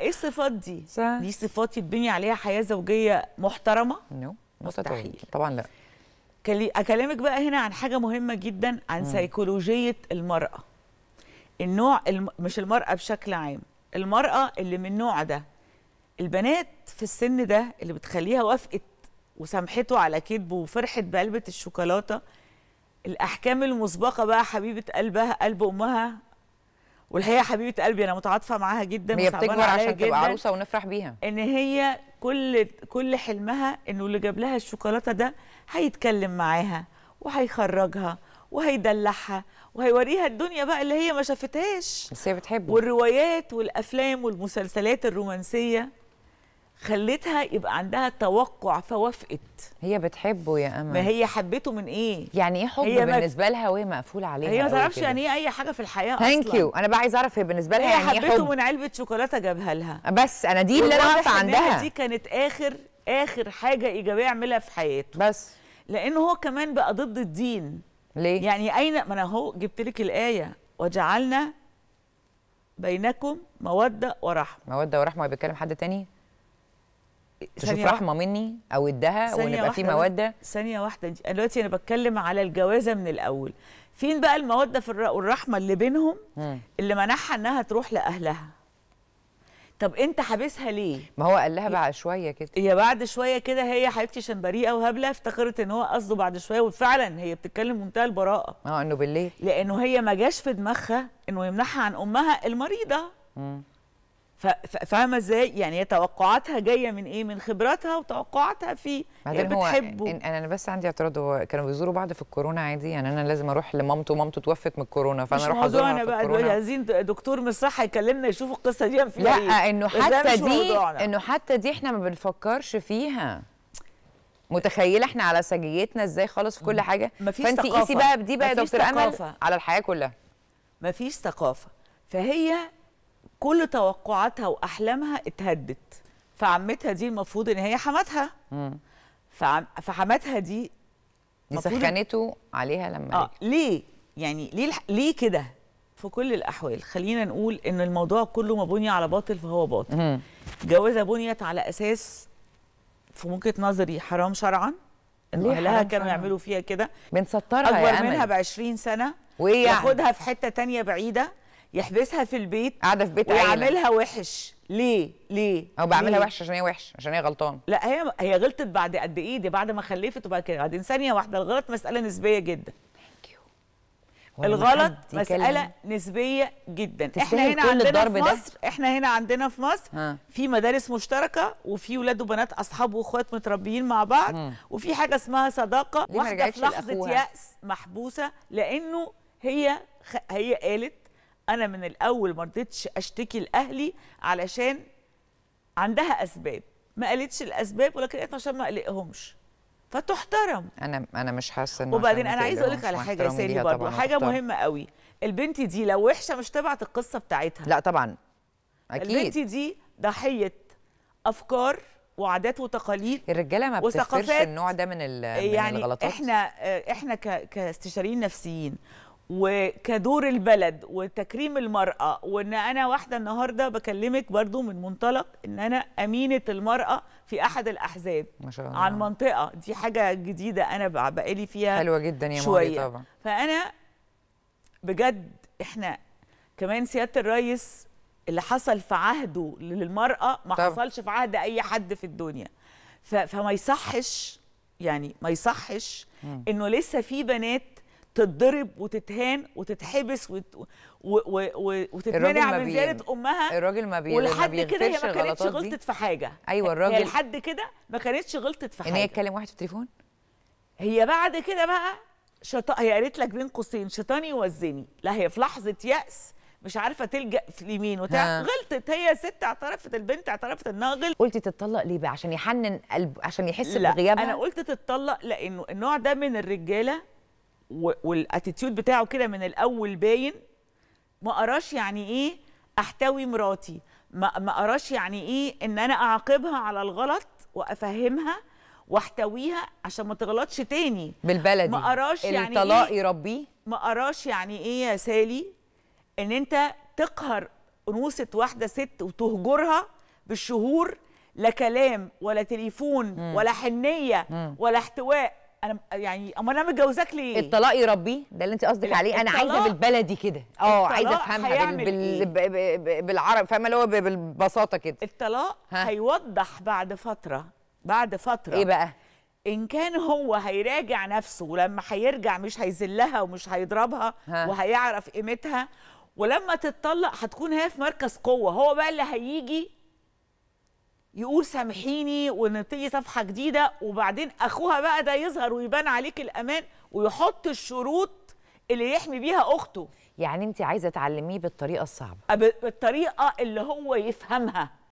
ايه الصفات دي؟ صح. دي صفات يتبني عليها حياه زوجيه محترمه؟ نو no. مستحيل طبعا لا اكلمك بقى هنا عن حاجه مهمه جدا عن م. سيكولوجيه المراه النوع الم... مش المراه بشكل عام المراه اللي من النوع ده البنات في السن ده اللي بتخليها وافقت وسامحته على كذبه وفرحت بقلبه الشوكولاته الاحكام المسبقه بقى حبيبه قلبها قلب امها والحقيقه حبيبه قلبي انا متعاطفه معاها جدا هي بتكبر عشان تبقى عروسه ونفرح بيها ان هي كل كل حلمها انه اللي جاب لها الشوكولاته ده هيتكلم معاها وهيخرجها وهيدلعها وهيوريها الدنيا بقى اللي هي ما شافتهاش بس هي بتحبه والروايات والافلام والمسلسلات الرومانسيه خلتها يبقى عندها توقع فوافقت هي بتحبه يا امل ما هي حبته من ايه يعني ايه حب بالنسبه لها وهي مقفوله عليها هي ما إيه تعرفش يعني ايه اي حاجه في الحياه اصلا ثانك يو انا بقى عايزه اعرف هي بالنسبه لها هي يعني إيه حبته حب. من علبه شوكولاته جابها لها بس انا دي اللي انا واقفه عندها دي كانت اخر اخر حاجه ايجابيه عملها في حياته بس لان هو كمان بقى ضد الدين ليه يعني اين ما انا اهو جبت لك الايه وجعلنا بينكم موده ورحمه موده ورحمه بيتكلم حد تاني تشوف رحمه مني او ادها ونبقى في موده ثانيه واحده دلوقتي انا بتكلم على الجوازه من الاول فين بقى الموده في والرحمه اللي بينهم مم. اللي منعها انها تروح لاهلها طب انت حابسها ليه ما هو قال لها إيه؟ بعد شويه كده هي بعد شويه كده هي حبيبتي عشان بريئه وهبله افتكرت ان هو قصده بعد شويه وفعلا هي بتتكلم منتهى البراءه اه انه بالليل لانه هي ما جاش في دماغها انه يمنعها عن امها المريضه مم. فاهمه ازاي يعني هي توقعاتها جايه من ايه من خبراتها وتوقعاتها في بعدين هو بتحبه انا انا بس عندي اعتراض هو كانوا بيزوروا بعض في الكورونا عادي يعني انا لازم اروح لمامته ومامته توفت من الكورونا فانا اروح ازورها انا بقى دلوقتي عايزين دكتور من الصحه يكلمنا يشوف القصه دي في لا ايه آه، انه حتى دي انه حتى دي احنا ما بنفكرش فيها متخيله احنا على سجيتنا ازاي خالص في كل حاجه فانت إيه؟ قيسي بقى بدي بقى يا دكتور امل على الحياه كلها مفيش ثقافه فهي كل توقعاتها واحلامها اتهدت فعمتها دي المفروض ان هي حماتها فعم... فحماتها دي سخنته عليها لما آه. ليه يعني ليه الح... ليه كده في كل الاحوال خلينا نقول ان الموضوع كله ما بني على باطل فهو باطل جوازه بنيت على اساس في وجهه نظري حرام شرعا ان اهلها كانوا يعملوا فيها كده بنسترها اكبر منها ب 20 سنه وياخدها يعني؟ في حته تانية بعيده يحبسها في البيت قاعده في بيت ويعملها وحش ليه ليه او بعملها وحش عشان هي وحش عشان هي غلطان لا هي هي غلطت بعد قد ايه دي بعد ما خلفت وبعد كده بعدين ثانيه واحده الغلط مساله نسبيه جدا الغلط مساله نسبيه جدا احنا هنا عندنا في مصر ده. احنا هنا عندنا في مصر ها. في مدارس مشتركه وفي ولاد وبنات اصحاب واخوات متربيين مع بعض ها. وفي حاجه اسمها صداقه واحده في لحظه ياس محبوسه لانه هي خ... هي قالت انا من الاول ما رضيتش اشتكي لاهلي علشان عندها اسباب ما قالتش الاسباب ولكن قالت عشان ما اقلقهمش فتحترم انا انا مش حاسه انه وبعدين انا عايزه اقول لك على حاجه يا سالي برضه حاجه محترم. مهمه قوي البنت دي لو وحشه مش تبعت القصه بتاعتها لا طبعا اكيد البنت دي ضحيه افكار وعادات وتقاليد الرجاله ما بتفكرش النوع ده من, يعني من الغلطات يعني احنا احنا كاستشاريين نفسيين وكدور البلد وتكريم المرأة وإن أنا واحدة النهاردة بكلمك برضو من منطلق إن أنا أمينة المرأة في أحد الأحزاب ما شاء الله. عن منطقة دي حاجة جديدة أنا بقالي فيها حلوة جدا يا شوية. طبعا فأنا بجد إحنا كمان سيادة الرئيس اللي حصل في عهده للمرأة ما طبعا. حصلش في عهد أي حد في الدنيا فما يصحش يعني ما يصحش إنه لسه في بنات تتضرب وتتهان وتتحبس وت... و... و... و... وتتمنع من زياده امها الراجل ما بي... ولحد كده هي ما كانتش غلطت في حاجه ايوه الراجل لحد كده ما كانتش غلطت في حاجه ان هي تكلم واحد في التليفون هي بعد كده بقى شط... هي قالت لك بين قوسين شيطاني يوزني لا هي في لحظه ياس مش عارفه تلجا لمين وتع... غلطت هي ست اعترفت البنت اعترفت انها غلطت قلتي تتطلق ليه بقى عشان يحنن قلب عشان يحس بغيابها لا انا قلت تتطلق لانه النوع ده من الرجاله والاتيتيود بتاعه كده من الاول باين ما قراش يعني ايه احتوي مراتي ما قراش يعني ايه ان انا اعاقبها على الغلط وافهمها واحتويها عشان ما تغلطش تاني بالبلدي ما قراش يعني الطلاق إيه يربيه ما قراش يعني ايه يا سالي ان انت تقهر انوثه واحده ست وتهجرها بالشهور لا كلام ولا تليفون مم. ولا حنيه مم. ولا احتواء انا يعني امال انا متجوزاك ليه الطلاق يربيه ده اللي انت قصدك عليه انا عايزه بالبلدي كده اه عايزه افهمها بال... بال... إيه؟ بالعرب فاهمه اللي هو بالبساطه كده الطلاق هيوضح بعد فتره بعد فتره ايه بقى ان كان هو هيراجع نفسه ولما هيرجع مش هيذلها ومش هيضربها وهيعرف قيمتها ولما تتطلق هتكون هي في مركز قوه هو بقى اللي هيجي يقول سامحيني ونبتدي صفحه جديده وبعدين اخوها بقى ده يظهر ويبان عليك الامان ويحط الشروط اللي يحمي بيها اخته يعني انت عايزه تعلميه بالطريقه الصعبه بالطريقه اللي هو يفهمها